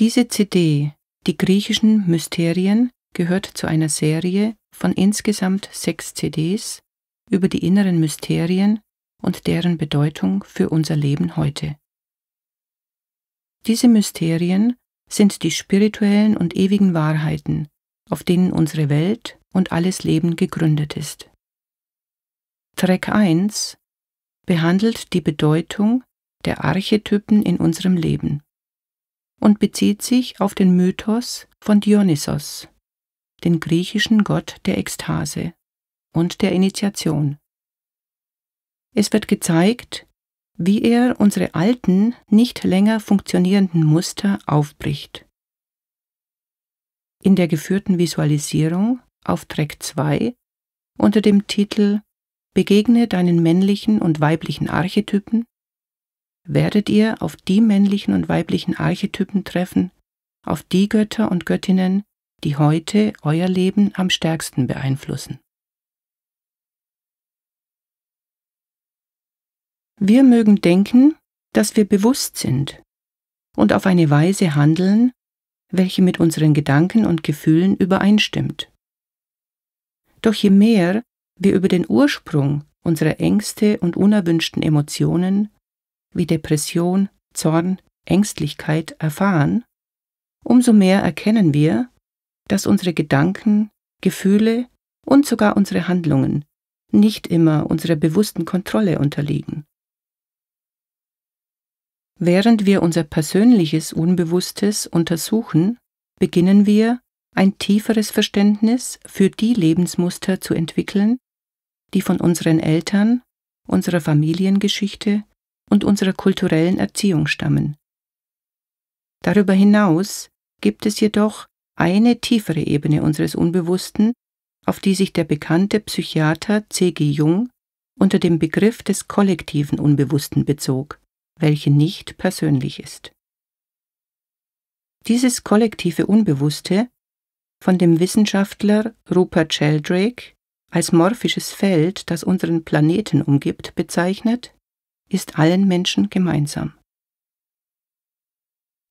Diese CD, die griechischen Mysterien, gehört zu einer Serie von insgesamt sechs CDs über die inneren Mysterien und deren Bedeutung für unser Leben heute. Diese Mysterien sind die spirituellen und ewigen Wahrheiten, auf denen unsere Welt und alles Leben gegründet ist. Track 1 behandelt die Bedeutung der Archetypen in unserem Leben und bezieht sich auf den Mythos von Dionysos, den griechischen Gott der Ekstase und der Initiation. Es wird gezeigt, wie er unsere alten, nicht länger funktionierenden Muster aufbricht. In der geführten Visualisierung auf Track 2 unter dem Titel Begegne deinen männlichen und weiblichen Archetypen werdet ihr auf die männlichen und weiblichen Archetypen treffen, auf die Götter und Göttinnen, die heute euer Leben am stärksten beeinflussen. Wir mögen denken, dass wir bewusst sind und auf eine Weise handeln, welche mit unseren Gedanken und Gefühlen übereinstimmt. Doch je mehr wir über den Ursprung unserer Ängste und unerwünschten Emotionen wie Depression, Zorn, Ängstlichkeit erfahren, umso mehr erkennen wir, dass unsere Gedanken, Gefühle und sogar unsere Handlungen nicht immer unserer bewussten Kontrolle unterliegen. Während wir unser persönliches Unbewusstes untersuchen, beginnen wir, ein tieferes Verständnis für die Lebensmuster zu entwickeln, die von unseren Eltern, unserer Familiengeschichte und unserer kulturellen Erziehung stammen. Darüber hinaus gibt es jedoch eine tiefere Ebene unseres Unbewussten, auf die sich der bekannte Psychiater C.G. Jung unter dem Begriff des kollektiven Unbewussten bezog, welche nicht persönlich ist. Dieses kollektive Unbewusste, von dem Wissenschaftler Rupert Sheldrake als morphisches Feld, das unseren Planeten umgibt, bezeichnet, ist allen Menschen gemeinsam.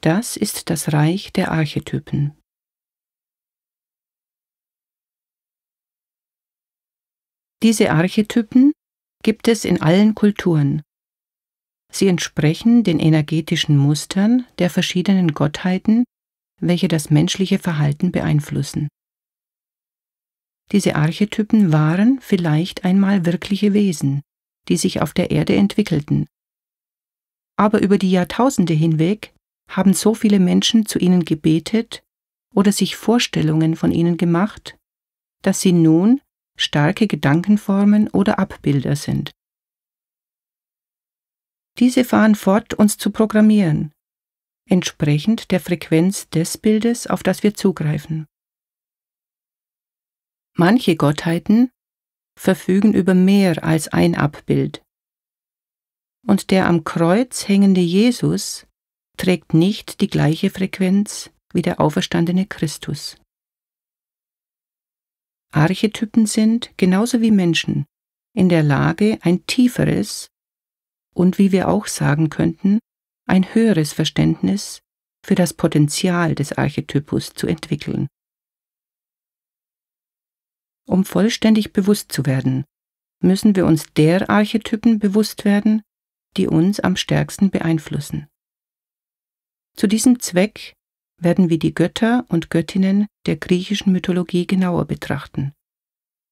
Das ist das Reich der Archetypen. Diese Archetypen gibt es in allen Kulturen. Sie entsprechen den energetischen Mustern der verschiedenen Gottheiten, welche das menschliche Verhalten beeinflussen. Diese Archetypen waren vielleicht einmal wirkliche Wesen, die sich auf der Erde entwickelten. Aber über die Jahrtausende hinweg haben so viele Menschen zu ihnen gebetet oder sich Vorstellungen von ihnen gemacht, dass sie nun starke Gedankenformen oder Abbilder sind. Diese fahren fort, uns zu programmieren, entsprechend der Frequenz des Bildes, auf das wir zugreifen. Manche Gottheiten verfügen über mehr als ein Abbild. Und der am Kreuz hängende Jesus trägt nicht die gleiche Frequenz wie der auferstandene Christus. Archetypen sind, genauso wie Menschen, in der Lage, ein tieferes und, wie wir auch sagen könnten, ein höheres Verständnis für das Potenzial des Archetypus zu entwickeln. Um vollständig bewusst zu werden, müssen wir uns der Archetypen bewusst werden, die uns am stärksten beeinflussen. Zu diesem Zweck werden wir die Götter und Göttinnen der griechischen Mythologie genauer betrachten,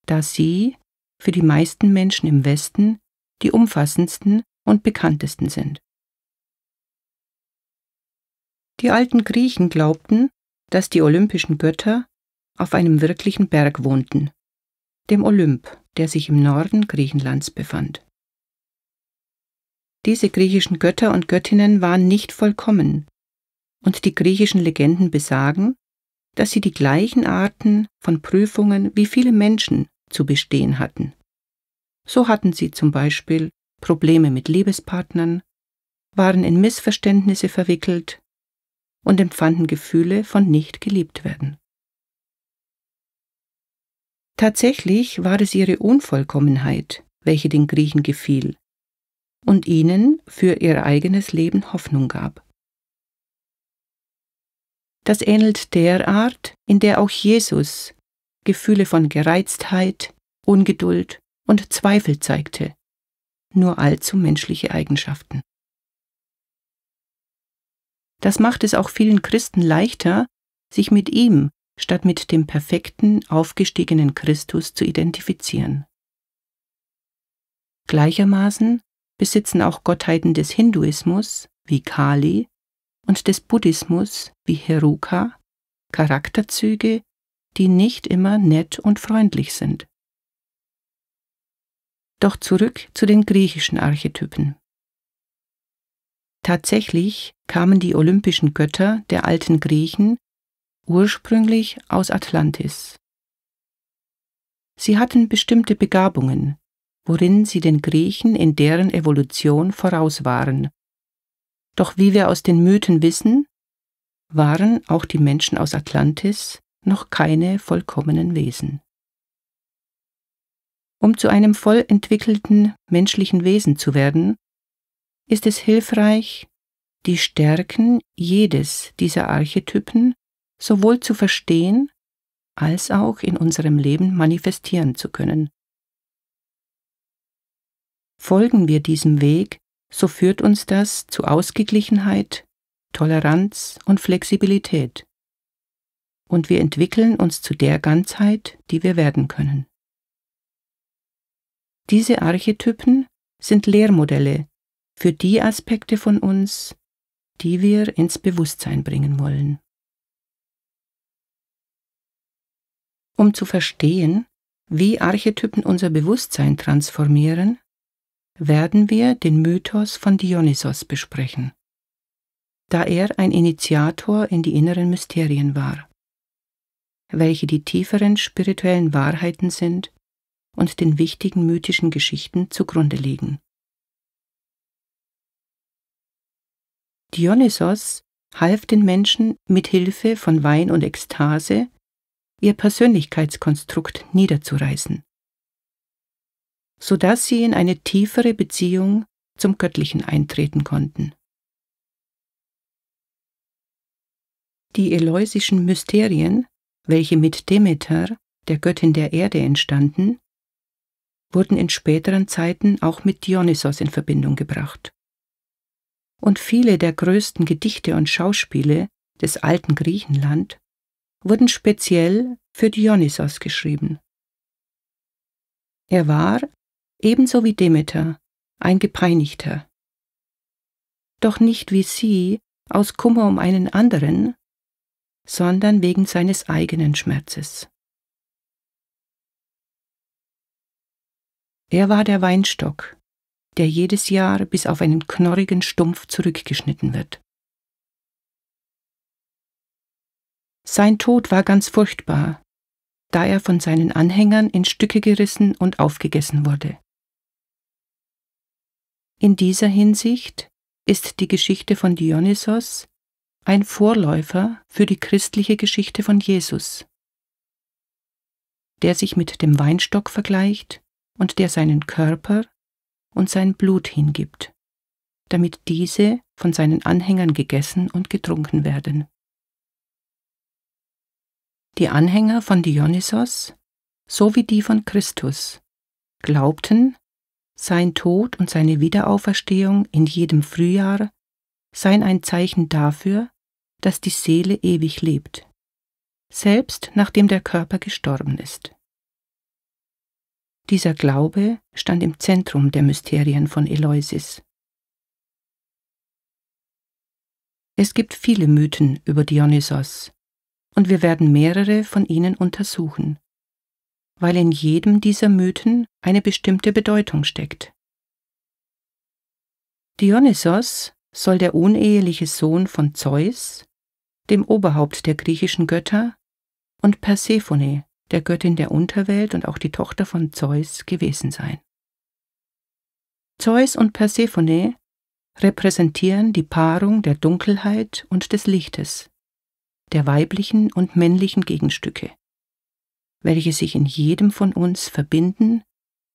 da sie für die meisten Menschen im Westen die umfassendsten und bekanntesten sind. Die alten Griechen glaubten, dass die olympischen Götter auf einem wirklichen Berg wohnten dem Olymp, der sich im Norden Griechenlands befand. Diese griechischen Götter und Göttinnen waren nicht vollkommen, und die griechischen Legenden besagen, dass sie die gleichen Arten von Prüfungen wie viele Menschen zu bestehen hatten. So hatten sie zum Beispiel Probleme mit Liebespartnern, waren in Missverständnisse verwickelt und empfanden Gefühle von nicht geliebt werden. Tatsächlich war es ihre Unvollkommenheit, welche den Griechen gefiel und ihnen für ihr eigenes Leben Hoffnung gab. Das ähnelt der Art, in der auch Jesus Gefühle von Gereiztheit, Ungeduld und Zweifel zeigte, nur allzu menschliche Eigenschaften. Das macht es auch vielen Christen leichter, sich mit ihm statt mit dem perfekten, aufgestiegenen Christus zu identifizieren. Gleichermaßen besitzen auch Gottheiten des Hinduismus, wie Kali, und des Buddhismus, wie Heruka, Charakterzüge, die nicht immer nett und freundlich sind. Doch zurück zu den griechischen Archetypen. Tatsächlich kamen die olympischen Götter der alten Griechen ursprünglich aus Atlantis. Sie hatten bestimmte Begabungen, worin sie den Griechen in deren Evolution voraus waren. Doch wie wir aus den Mythen wissen, waren auch die Menschen aus Atlantis noch keine vollkommenen Wesen. Um zu einem voll entwickelten menschlichen Wesen zu werden, ist es hilfreich, die Stärken jedes dieser Archetypen sowohl zu verstehen als auch in unserem Leben manifestieren zu können. Folgen wir diesem Weg, so führt uns das zu Ausgeglichenheit, Toleranz und Flexibilität. Und wir entwickeln uns zu der Ganzheit, die wir werden können. Diese Archetypen sind Lehrmodelle für die Aspekte von uns, die wir ins Bewusstsein bringen wollen. Um zu verstehen, wie Archetypen unser Bewusstsein transformieren, werden wir den Mythos von Dionysos besprechen, da er ein Initiator in die inneren Mysterien war, welche die tieferen spirituellen Wahrheiten sind und den wichtigen mythischen Geschichten zugrunde liegen. Dionysos half den Menschen mit Hilfe von Wein und Ekstase ihr Persönlichkeitskonstrukt niederzureißen, sodass sie in eine tiefere Beziehung zum Göttlichen eintreten konnten. Die eleusischen Mysterien, welche mit Demeter, der Göttin der Erde, entstanden, wurden in späteren Zeiten auch mit Dionysos in Verbindung gebracht. Und viele der größten Gedichte und Schauspiele des alten Griechenland wurden speziell für Dionysos geschrieben. Er war, ebenso wie Demeter, ein Gepeinigter. Doch nicht wie sie aus Kummer um einen anderen, sondern wegen seines eigenen Schmerzes. Er war der Weinstock, der jedes Jahr bis auf einen knorrigen Stumpf zurückgeschnitten wird. Sein Tod war ganz furchtbar, da er von seinen Anhängern in Stücke gerissen und aufgegessen wurde. In dieser Hinsicht ist die Geschichte von Dionysos ein Vorläufer für die christliche Geschichte von Jesus, der sich mit dem Weinstock vergleicht und der seinen Körper und sein Blut hingibt, damit diese von seinen Anhängern gegessen und getrunken werden. Die Anhänger von Dionysos sowie die von Christus glaubten, sein Tod und seine Wiederauferstehung in jedem Frühjahr seien ein Zeichen dafür, dass die Seele ewig lebt, selbst nachdem der Körper gestorben ist. Dieser Glaube stand im Zentrum der Mysterien von Eloisis. Es gibt viele Mythen über Dionysos, und wir werden mehrere von ihnen untersuchen, weil in jedem dieser Mythen eine bestimmte Bedeutung steckt. Dionysos soll der uneheliche Sohn von Zeus, dem Oberhaupt der griechischen Götter, und Persephone, der Göttin der Unterwelt und auch die Tochter von Zeus, gewesen sein. Zeus und Persephone repräsentieren die Paarung der Dunkelheit und des Lichtes, der weiblichen und männlichen Gegenstücke, welche sich in jedem von uns verbinden,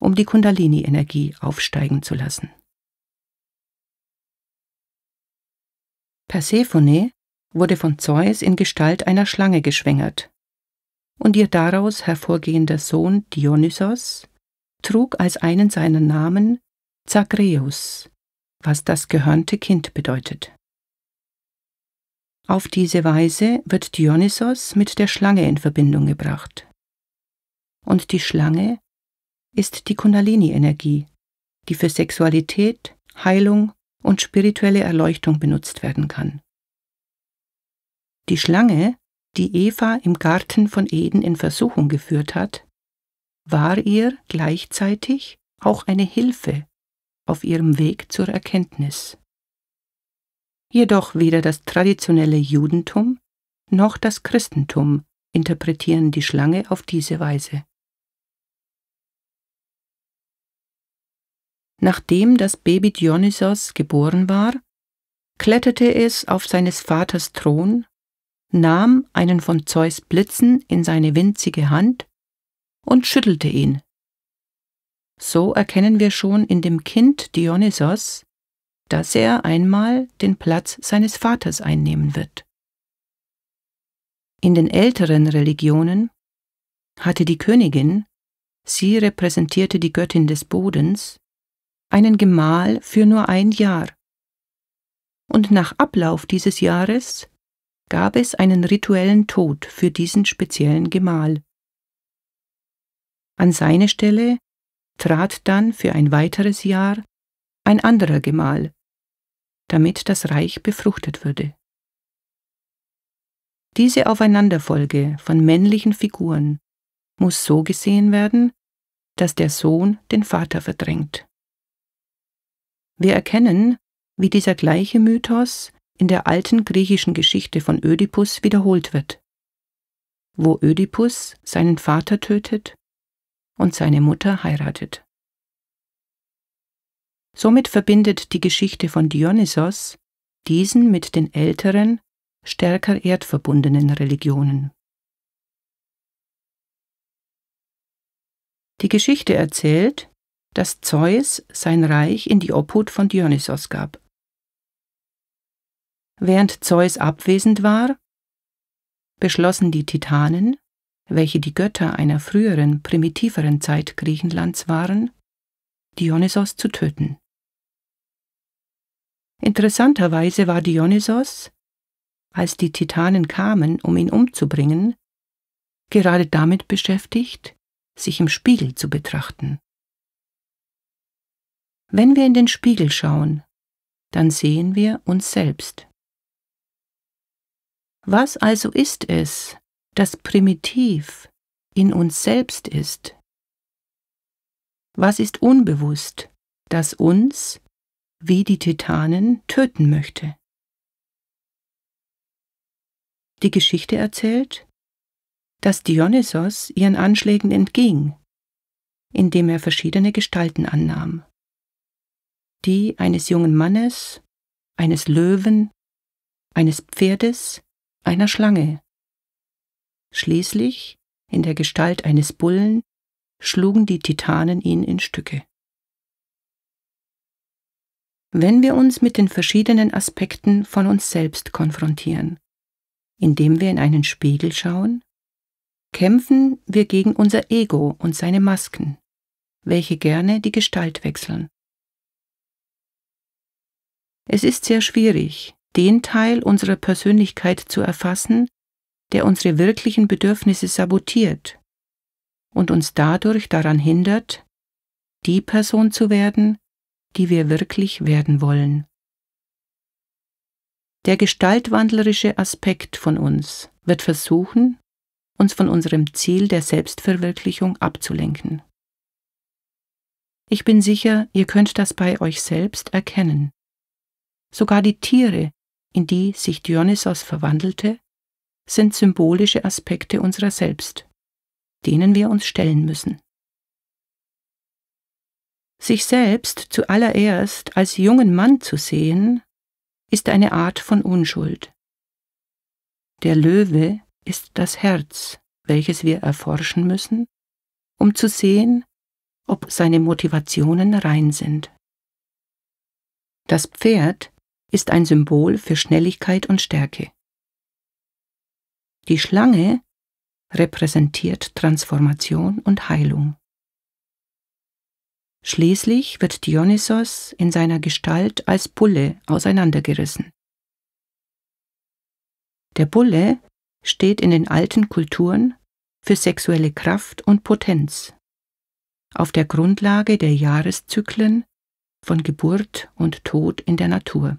um die Kundalini-Energie aufsteigen zu lassen. Persephone wurde von Zeus in Gestalt einer Schlange geschwängert, und ihr daraus hervorgehender Sohn Dionysos trug als einen seiner Namen Zagreus, was das gehörnte Kind bedeutet. Auf diese Weise wird Dionysos mit der Schlange in Verbindung gebracht. Und die Schlange ist die Kundalini-Energie, die für Sexualität, Heilung und spirituelle Erleuchtung benutzt werden kann. Die Schlange, die Eva im Garten von Eden in Versuchung geführt hat, war ihr gleichzeitig auch eine Hilfe auf ihrem Weg zur Erkenntnis. Jedoch weder das traditionelle Judentum noch das Christentum interpretieren die Schlange auf diese Weise. Nachdem das Baby Dionysos geboren war, kletterte es auf seines Vaters Thron, nahm einen von Zeus Blitzen in seine winzige Hand und schüttelte ihn. So erkennen wir schon in dem Kind Dionysos dass er einmal den Platz seines Vaters einnehmen wird. In den älteren Religionen hatte die Königin, sie repräsentierte die Göttin des Bodens, einen Gemahl für nur ein Jahr. Und nach Ablauf dieses Jahres gab es einen rituellen Tod für diesen speziellen Gemahl. An seine Stelle trat dann für ein weiteres Jahr ein anderer Gemahl, damit das Reich befruchtet würde. Diese Aufeinanderfolge von männlichen Figuren muss so gesehen werden, dass der Sohn den Vater verdrängt. Wir erkennen, wie dieser gleiche Mythos in der alten griechischen Geschichte von Ödipus wiederholt wird, wo Ödipus seinen Vater tötet und seine Mutter heiratet. Somit verbindet die Geschichte von Dionysos diesen mit den älteren, stärker erdverbundenen Religionen. Die Geschichte erzählt, dass Zeus sein Reich in die Obhut von Dionysos gab. Während Zeus abwesend war, beschlossen die Titanen, welche die Götter einer früheren, primitiveren Zeit Griechenlands waren, Dionysos zu töten. Interessanterweise war Dionysos, als die Titanen kamen, um ihn umzubringen, gerade damit beschäftigt, sich im Spiegel zu betrachten. Wenn wir in den Spiegel schauen, dann sehen wir uns selbst. Was also ist es, das primitiv in uns selbst ist? Was ist unbewusst, das uns wie die Titanen, töten möchte. Die Geschichte erzählt, dass Dionysos ihren Anschlägen entging, indem er verschiedene Gestalten annahm. Die eines jungen Mannes, eines Löwen, eines Pferdes, einer Schlange. Schließlich, in der Gestalt eines Bullen, schlugen die Titanen ihn in Stücke wenn wir uns mit den verschiedenen Aspekten von uns selbst konfrontieren. Indem wir in einen Spiegel schauen, kämpfen wir gegen unser Ego und seine Masken, welche gerne die Gestalt wechseln. Es ist sehr schwierig, den Teil unserer Persönlichkeit zu erfassen, der unsere wirklichen Bedürfnisse sabotiert und uns dadurch daran hindert, die Person zu werden, die wir wirklich werden wollen. Der gestaltwandlerische Aspekt von uns wird versuchen, uns von unserem Ziel der Selbstverwirklichung abzulenken. Ich bin sicher, ihr könnt das bei euch selbst erkennen. Sogar die Tiere, in die sich Dionysos verwandelte, sind symbolische Aspekte unserer selbst, denen wir uns stellen müssen. Sich selbst zuallererst als jungen Mann zu sehen, ist eine Art von Unschuld. Der Löwe ist das Herz, welches wir erforschen müssen, um zu sehen, ob seine Motivationen rein sind. Das Pferd ist ein Symbol für Schnelligkeit und Stärke. Die Schlange repräsentiert Transformation und Heilung. Schließlich wird Dionysos in seiner Gestalt als Bulle auseinandergerissen. Der Bulle steht in den alten Kulturen für sexuelle Kraft und Potenz. Auf der Grundlage der Jahreszyklen von Geburt und Tod in der Natur.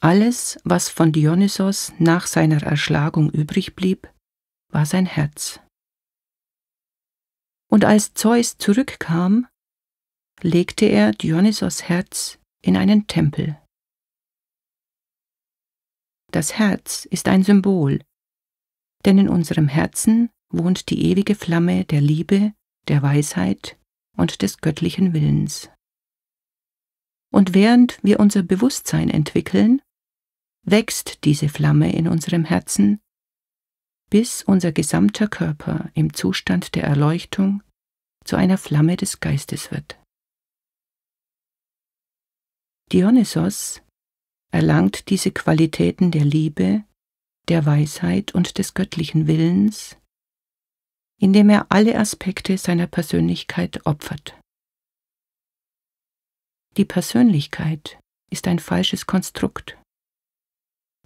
Alles, was von Dionysos nach seiner Erschlagung übrig blieb, war sein Herz. Und als Zeus zurückkam, legte er Dionysos Herz in einen Tempel. Das Herz ist ein Symbol, denn in unserem Herzen wohnt die ewige Flamme der Liebe, der Weisheit und des göttlichen Willens. Und während wir unser Bewusstsein entwickeln, wächst diese Flamme in unserem Herzen bis unser gesamter Körper im Zustand der Erleuchtung zu einer Flamme des Geistes wird. Dionysos erlangt diese Qualitäten der Liebe, der Weisheit und des göttlichen Willens, indem er alle Aspekte seiner Persönlichkeit opfert. Die Persönlichkeit ist ein falsches Konstrukt,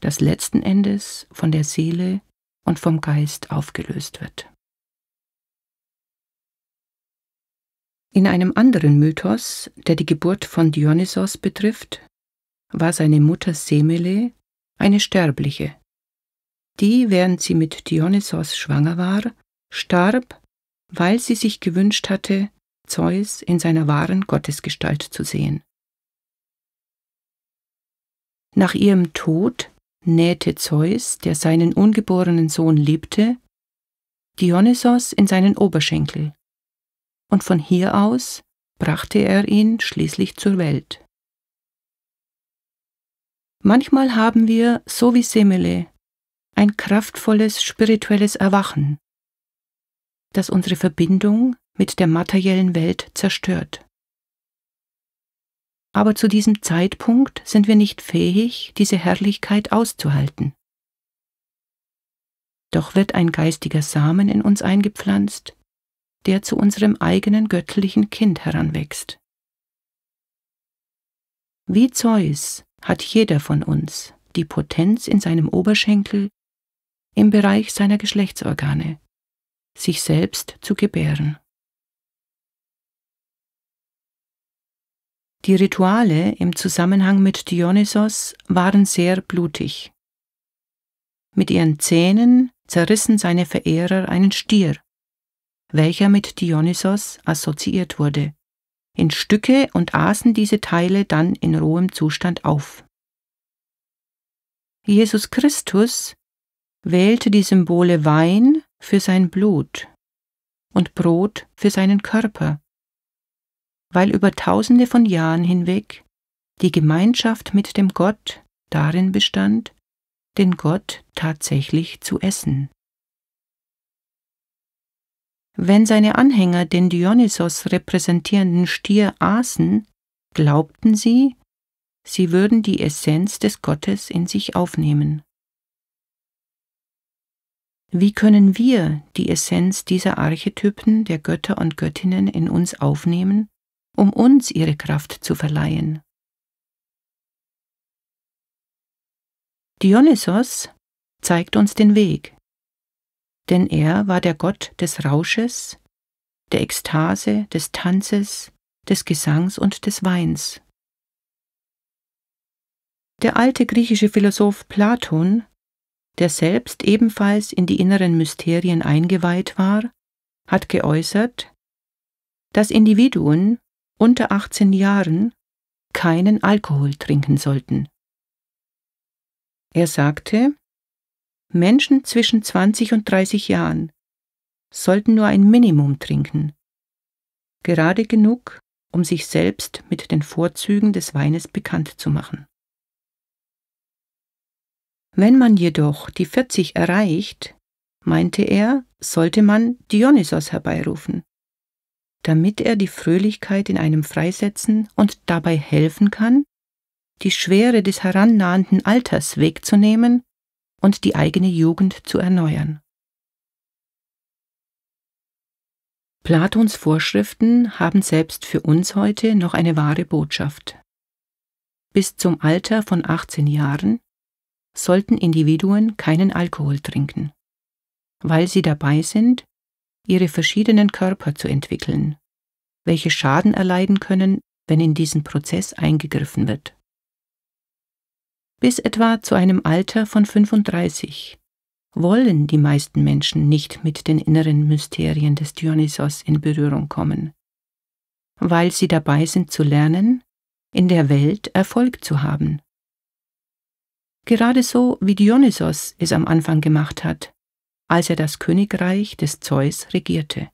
das letzten Endes von der Seele und vom Geist aufgelöst wird. In einem anderen Mythos, der die Geburt von Dionysos betrifft, war seine Mutter Semele eine Sterbliche, die, während sie mit Dionysos schwanger war, starb, weil sie sich gewünscht hatte, Zeus in seiner wahren Gottesgestalt zu sehen. Nach ihrem Tod nähte Zeus, der seinen ungeborenen Sohn liebte, Dionysos in seinen Oberschenkel, und von hier aus brachte er ihn schließlich zur Welt. Manchmal haben wir, so wie Semele, ein kraftvolles spirituelles Erwachen, das unsere Verbindung mit der materiellen Welt zerstört aber zu diesem Zeitpunkt sind wir nicht fähig, diese Herrlichkeit auszuhalten. Doch wird ein geistiger Samen in uns eingepflanzt, der zu unserem eigenen göttlichen Kind heranwächst. Wie Zeus hat jeder von uns die Potenz in seinem Oberschenkel im Bereich seiner Geschlechtsorgane, sich selbst zu gebären. Die Rituale im Zusammenhang mit Dionysos waren sehr blutig. Mit ihren Zähnen zerrissen seine Verehrer einen Stier, welcher mit Dionysos assoziiert wurde, in Stücke und aßen diese Teile dann in rohem Zustand auf. Jesus Christus wählte die Symbole Wein für sein Blut und Brot für seinen Körper weil über tausende von Jahren hinweg die Gemeinschaft mit dem Gott darin bestand, den Gott tatsächlich zu essen. Wenn seine Anhänger den Dionysos repräsentierenden Stier aßen, glaubten sie, sie würden die Essenz des Gottes in sich aufnehmen. Wie können wir die Essenz dieser Archetypen der Götter und Göttinnen in uns aufnehmen um uns ihre Kraft zu verleihen. Dionysos zeigt uns den Weg, denn er war der Gott des Rausches, der Ekstase, des Tanzes, des Gesangs und des Weins. Der alte griechische Philosoph Platon, der selbst ebenfalls in die inneren Mysterien eingeweiht war, hat geäußert, dass Individuen, unter 18 Jahren keinen Alkohol trinken sollten. Er sagte, Menschen zwischen 20 und 30 Jahren sollten nur ein Minimum trinken, gerade genug, um sich selbst mit den Vorzügen des Weines bekannt zu machen. Wenn man jedoch die 40 erreicht, meinte er, sollte man Dionysos herbeirufen, damit er die Fröhlichkeit in einem freisetzen und dabei helfen kann, die Schwere des herannahenden Alters wegzunehmen und die eigene Jugend zu erneuern. Platons Vorschriften haben selbst für uns heute noch eine wahre Botschaft. Bis zum Alter von 18 Jahren sollten Individuen keinen Alkohol trinken, weil sie dabei sind, ihre verschiedenen Körper zu entwickeln, welche Schaden erleiden können, wenn in diesen Prozess eingegriffen wird. Bis etwa zu einem Alter von 35 wollen die meisten Menschen nicht mit den inneren Mysterien des Dionysos in Berührung kommen, weil sie dabei sind zu lernen, in der Welt Erfolg zu haben. Gerade so, wie Dionysos es am Anfang gemacht hat, als er das Königreich des Zeus regierte.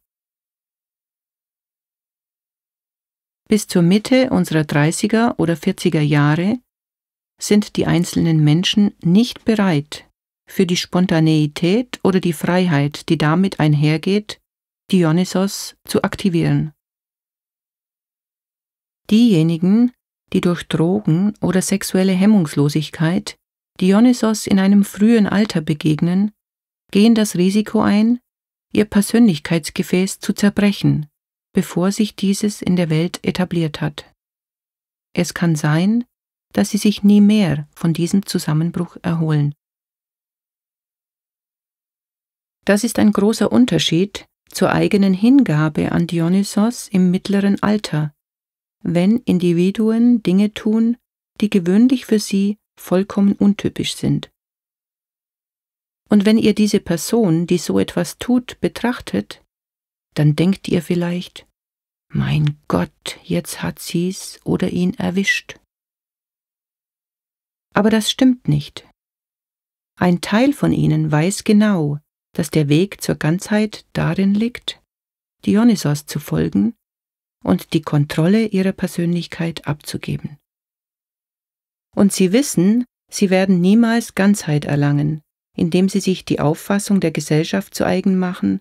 Bis zur Mitte unserer 30er oder 40er Jahre sind die einzelnen Menschen nicht bereit für die Spontaneität oder die Freiheit, die damit einhergeht, Dionysos zu aktivieren. Diejenigen, die durch Drogen oder sexuelle Hemmungslosigkeit Dionysos in einem frühen Alter begegnen, gehen das Risiko ein, ihr Persönlichkeitsgefäß zu zerbrechen, bevor sich dieses in der Welt etabliert hat. Es kann sein, dass sie sich nie mehr von diesem Zusammenbruch erholen. Das ist ein großer Unterschied zur eigenen Hingabe an Dionysos im mittleren Alter, wenn Individuen Dinge tun, die gewöhnlich für sie vollkommen untypisch sind. Und wenn ihr diese Person, die so etwas tut, betrachtet, dann denkt ihr vielleicht, mein Gott, jetzt hat sie's oder ihn erwischt. Aber das stimmt nicht. Ein Teil von ihnen weiß genau, dass der Weg zur Ganzheit darin liegt, Dionysos zu folgen und die Kontrolle ihrer Persönlichkeit abzugeben. Und sie wissen, sie werden niemals Ganzheit erlangen, indem sie sich die Auffassung der Gesellschaft zu eigen machen,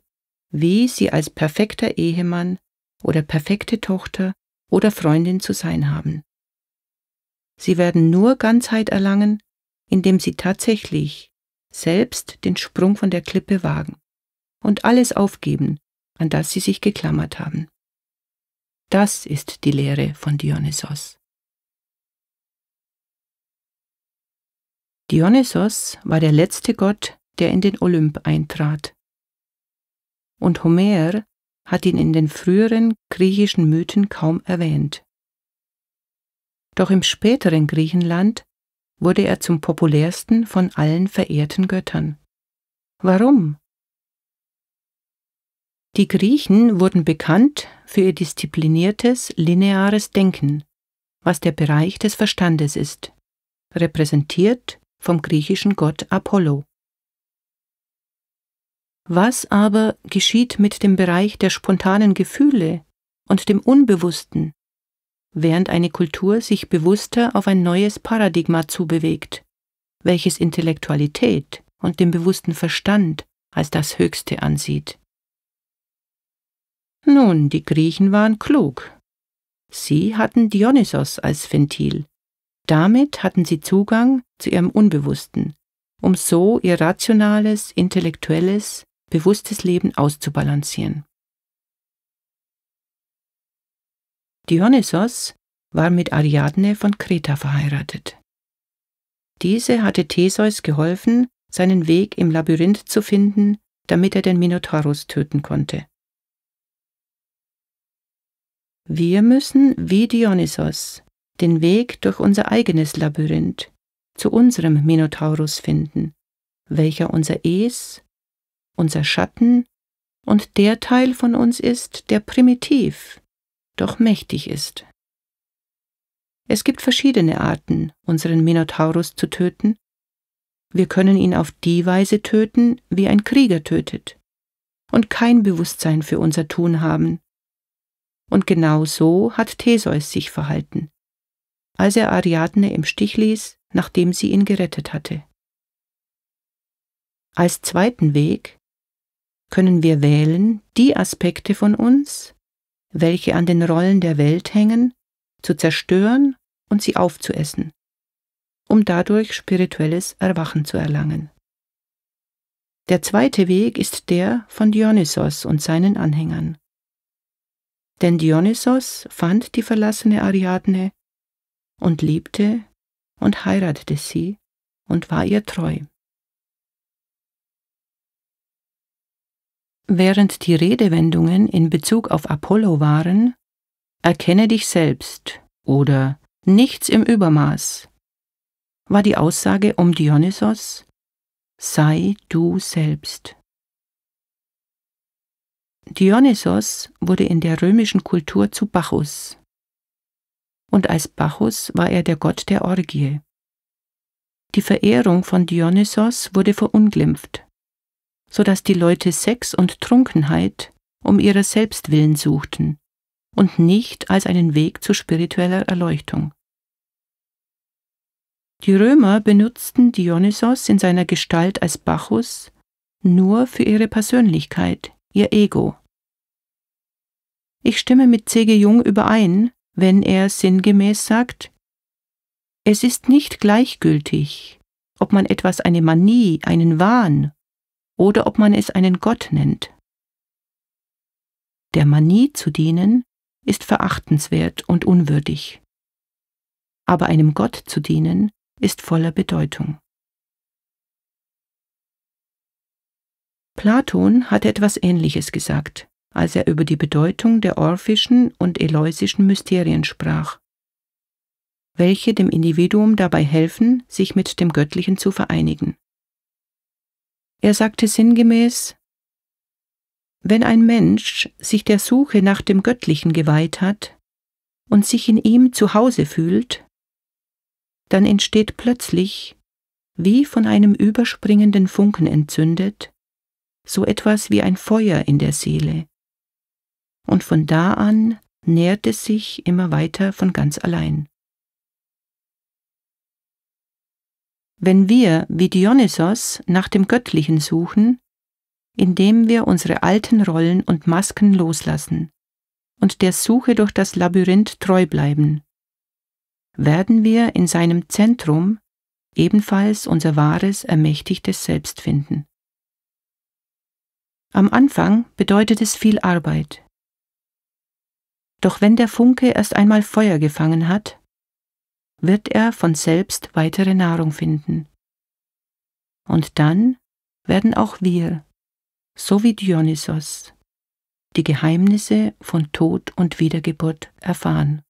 wie sie als perfekter Ehemann oder perfekte Tochter oder Freundin zu sein haben. Sie werden nur Ganzheit erlangen, indem sie tatsächlich selbst den Sprung von der Klippe wagen und alles aufgeben, an das sie sich geklammert haben. Das ist die Lehre von Dionysos. Dionysos war der letzte Gott, der in den Olymp eintrat. Und Homer hat ihn in den früheren griechischen Mythen kaum erwähnt. Doch im späteren Griechenland wurde er zum populärsten von allen verehrten Göttern. Warum? Die Griechen wurden bekannt für ihr diszipliniertes, lineares Denken, was der Bereich des Verstandes ist, repräsentiert vom griechischen Gott Apollo. Was aber geschieht mit dem Bereich der spontanen Gefühle und dem Unbewussten, während eine Kultur sich bewusster auf ein neues Paradigma zubewegt, welches Intellektualität und den bewussten Verstand als das Höchste ansieht? Nun, die Griechen waren klug. Sie hatten Dionysos als Ventil, damit hatten sie Zugang zu ihrem Unbewussten, um so ihr rationales, intellektuelles, bewusstes Leben auszubalancieren. Dionysos war mit Ariadne von Kreta verheiratet. Diese hatte Theseus geholfen, seinen Weg im Labyrinth zu finden, damit er den Minotaurus töten konnte. Wir müssen, wie Dionysos, den Weg durch unser eigenes Labyrinth zu unserem Minotaurus finden, welcher unser Es, unser Schatten und der Teil von uns ist, der primitiv, doch mächtig ist. Es gibt verschiedene Arten, unseren Minotaurus zu töten. Wir können ihn auf die Weise töten, wie ein Krieger tötet, und kein Bewusstsein für unser Tun haben. Und genau so hat Theseus sich verhalten als er Ariadne im Stich ließ, nachdem sie ihn gerettet hatte. Als zweiten Weg können wir wählen die Aspekte von uns, welche an den Rollen der Welt hängen, zu zerstören und sie aufzuessen, um dadurch spirituelles Erwachen zu erlangen. Der zweite Weg ist der von Dionysos und seinen Anhängern. Denn Dionysos fand die verlassene Ariadne und liebte und heiratete sie und war ihr treu. Während die Redewendungen in Bezug auf Apollo waren, erkenne dich selbst oder nichts im Übermaß, war die Aussage um Dionysos, sei du selbst. Dionysos wurde in der römischen Kultur zu Bacchus, und als Bacchus war er der Gott der Orgie. Die Verehrung von Dionysos wurde verunglimpft, so dass die Leute Sex und Trunkenheit um ihrer selbst willen suchten und nicht als einen Weg zu spiritueller Erleuchtung. Die Römer benutzten Dionysos in seiner Gestalt als Bacchus nur für ihre Persönlichkeit, ihr Ego. Ich stimme mit C.G. Jung überein, wenn er sinngemäß sagt, es ist nicht gleichgültig, ob man etwas eine Manie, einen Wahn oder ob man es einen Gott nennt. Der Manie zu dienen ist verachtenswert und unwürdig, aber einem Gott zu dienen ist voller Bedeutung. Platon hat etwas Ähnliches gesagt als er über die Bedeutung der orphischen und eleusischen Mysterien sprach, welche dem Individuum dabei helfen, sich mit dem Göttlichen zu vereinigen. Er sagte sinngemäß, wenn ein Mensch sich der Suche nach dem Göttlichen geweiht hat und sich in ihm zu Hause fühlt, dann entsteht plötzlich, wie von einem überspringenden Funken entzündet, so etwas wie ein Feuer in der Seele, und von da an nähert es sich immer weiter von ganz allein. Wenn wir, wie Dionysos, nach dem Göttlichen suchen, indem wir unsere alten Rollen und Masken loslassen und der Suche durch das Labyrinth treu bleiben, werden wir in seinem Zentrum ebenfalls unser wahres, ermächtigtes Selbst finden. Am Anfang bedeutet es viel Arbeit, doch wenn der Funke erst einmal Feuer gefangen hat, wird er von selbst weitere Nahrung finden. Und dann werden auch wir, so wie Dionysos, die Geheimnisse von Tod und Wiedergeburt erfahren.